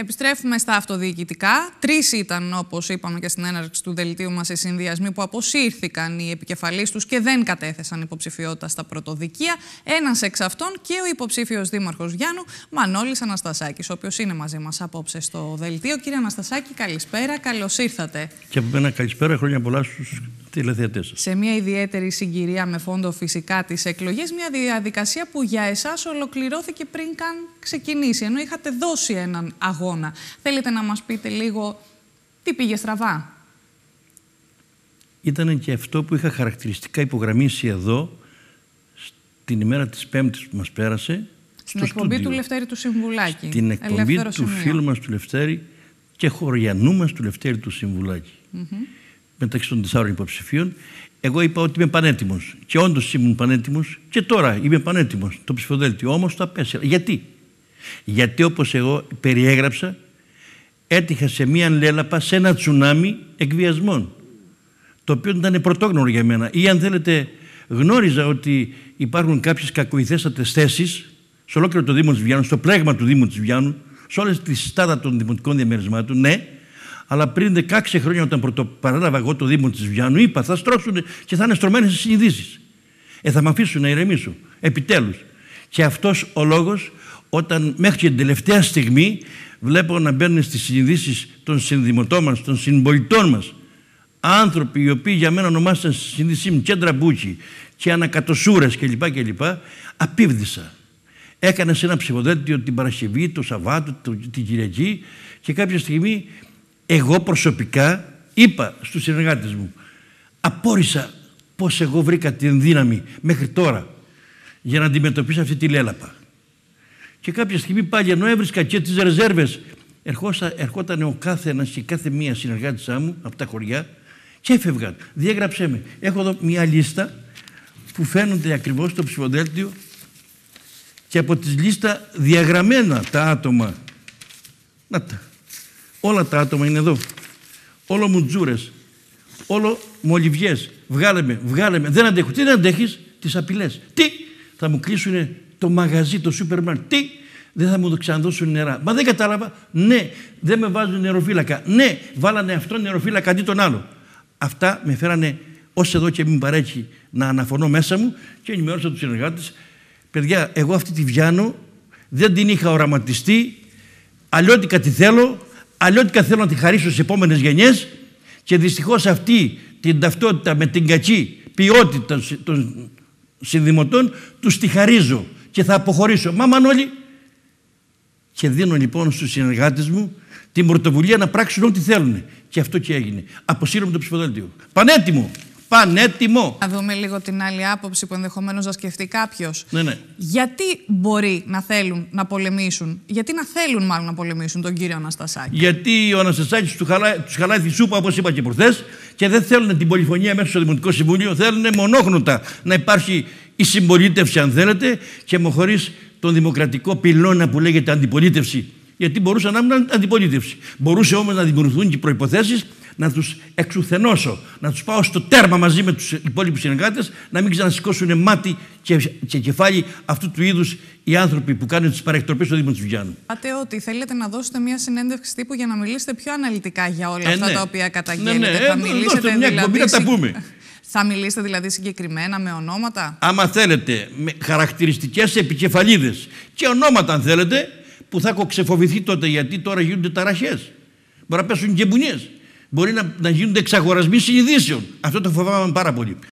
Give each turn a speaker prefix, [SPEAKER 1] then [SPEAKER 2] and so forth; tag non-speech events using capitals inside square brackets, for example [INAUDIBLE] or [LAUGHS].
[SPEAKER 1] Επιστρέφουμε στα αυτοδιοικητικά. Τρεις ήταν, όπως είπαμε και στην έναρξη του δελτίου μας, οι συνδυασμοί που αποσύρθηκαν οι επικεφαλεί τους και δεν κατέθεσαν υποψηφιότητα στα πρωτοδικεία. Ένας εξ αυτών και ο υποψήφιος Δήμαρχος Γιάννου, Μανώλης Αναστασάκης, ο οποίος είναι μαζί μας απόψε στο δελτίο. Κύριε Αναστασάκη, καλησπέρα. Καλώς ήρθατε.
[SPEAKER 2] Και από μένα καλησπέρα. Χρόνια πολλά στους
[SPEAKER 1] σε μια ιδιαίτερη συγκυρία με φόντο φυσικά τις εκλογές, μια διαδικασία που για εσάς ολοκληρώθηκε πριν καν ξεκινήσει, ενώ είχατε δώσει έναν αγώνα. Θέλετε να μας πείτε λίγο τι πήγε στραβά.
[SPEAKER 2] Ήταν και αυτό που είχα χαρακτηριστικά υπογραμμίσει εδώ, την ημέρα της Πέμπτης που μας πέρασε, στην εκπομπή στούντιο. του
[SPEAKER 1] Λευτέρη του Συμβουλάκη. Στην εκπομπή του φίλου
[SPEAKER 2] μας του Λευτέρη και χωριανού μας του Λευτέρη του Συμβουλάκη μεταξύ των τεσσάρων υποψηφίων, εγώ είπα ότι είμαι πανέτοιμος. Και όντως ήμουν πανέτοιμος και τώρα είμαι πανέτοιμος. Το ψηφοδέλτιο όμως το απέσυρα. Γιατί, Γιατί όπως εγώ περιέγραψα, έτυχα σε μία λέλαπα, σε ένα τσουνάμι εκβιασμών. Το οποίο ήταν πρωτόγνωρο για μένα. Ή αν θέλετε, γνώριζα ότι υπάρχουν κάποιες κακοηθέστατε θέσεις σε ολόκληρο το Δήμο της Βιάνου, στο πλέγμα του Δήμου της Βιάννου, σε όλες τις στάδα των δημοτικών διαμερισμάτων, ναι, αλλά πριν 16 χρόνια, όταν πρωτοπαράλαβα εγώ το Δήμο της Βιάνου, είπα θα στρώσουν και θα είναι στρωμένες οι συνειδήσεις. Ε, θα με αφήσουν να ηρεμήσουν. Επιτέλους. Και αυτός ο λόγος, όταν μέχρι την τελευταία στιγμή βλέπω να μπαίνουν στις συνειδήσεις των συνδημοτών μας, των συμπολιτών μας, άνθρωποι οι οποίοι για μένα ονομάστηκαν στη συνείδησή μου και τραμπούκι και ανακατοσούρες κλπ. κλπ. Απίβδησα. Έκανε σε ένα ψηφοδέλτιο την Παρασκευή, το Σαββάτο, την Κυριακή και κάποια στιγμή εγώ προσωπικά είπα στους συνεργάτες μου απόρρισα πώς εγώ βρήκα την δύναμη μέχρι τώρα για να αντιμετωπίσω αυτή τη λέλαπα. Και κάποια στιγμή πάλι ενώ έβρισκα και τις ρεζέρβες ερχόταν ο κάθε ένας και κάθε μία συνεργάτησά μου από τα χωριά και έφευγαν. Διέγραψέ με. Έχω εδώ μια λίστα που φαίνονται ακριβώς στο ψηφοδέλτιο και από τη λίστα διαγραμμένα τα άτομα. Να τα. Όλα τα άτομα είναι εδώ. Όλο μουτζούρες. Όλο μολυβιές. Βγάλε με, βγάλε με. Δεν αντέχω. Τι δεν αντέχεις, τις απειλές. Τι θα μου κλείσουν το μαγαζί, το σούπερ μάρκετ. Τι δεν θα μου ξαναδώσουν νερά. Μα δεν κατάλαβα. Ναι, δεν με βάζουν νεροφύλακα. Ναι, βάλανε αυτό νεροφύλακα αντί τον άλλο. Αυτά με φέρανε ως εδώ και μην παρέχει να αναφωνώ μέσα μου και ενημερώσα τους συνεργάτες. Παιδιά, εγώ αυτή τη βιάνω δεν την είχα οραματιστεί. Αλλιώτικα τη θέλω, αλλιώτικα θέλω να τη χαρίσω στις επόμενες γενιές και δυστυχώς αυτή την ταυτότητα με την κακή ποιότητα των συνδημοτών τους τη χαρίζω και θα αποχωρήσω. Μα όλοι και δίνω λοιπόν στους συνεργάτες μου την πρωτοβουλία να πράξουν ό,τι θέλουν. Και αυτό και έγινε. Αποσύρουμε το ψηφοδέλτιο. Πανέτοιμο! πανέτοιμο.
[SPEAKER 1] Να δούμε λίγο την άλλη άποψη που ενδεχομένως να σκεφτεί κάποιος. Ναι, ναι. Γιατί μπορεί να θέλουν να πολεμήσουν, γιατί να θέλουν μάλλον να πολεμήσουν τον κύριο Αναστασάκη.
[SPEAKER 2] Γιατί ο Αναστασάκης τους χαλάει, τους χαλάει τη σούπα, όπως είπα και προχθές, και δεν θέλουν την πολυφωνία μέσα στο Δημοτικό Συμβούλιο. Θέλουν μονόχνοτα να υπάρχει η συμπολίτευση, αν θέλετε, και χωρίς τον δημοκρατικό πυλώνα που λέγεται αντιπολίτευση. Γιατί μπορούσε να μην αντιπολίτευση. Μπορούσε όμως να δημιουργηθούν και προποθέσει να τους εξουθενώσω, να τους πάω στο τέρμα μαζί με τους υπόλοιπους συνεργάτες, να μην ξανασηκώσουν μάτι και, κεφάλι αυτού του είδους οι άνθρωποι που κάνουν τις παρεκτροπές στο Δήμο της Βιάνου.
[SPEAKER 1] Πάτε ότι θέλετε να δώσετε μια συνέντευξη τύπου για να μιλήσετε πιο αναλυτικά για όλα ε, αυτά ναι. τα οποία καταγγέλλετε. Ναι, ναι, θα ε, ναι, μια δηλαδή εκπομπή να τα πούμε. [LAUGHS] Θα μιλήσετε δηλαδή συγκεκριμένα με ονόματα.
[SPEAKER 2] Άμα θέλετε, με χαρακτηριστικές επικεφαλίδες και ονόματα αν θέλετε, που θα έχω ξεφοβηθεί τότε γιατί τώρα γίνονται ταραχές. Μπορεί να πέσουν και μπουνιές μπορεί να, να γίνονται εξαγορασμοί συνειδήσεων. Αυτό το φοβάμαι πάρα πολύ.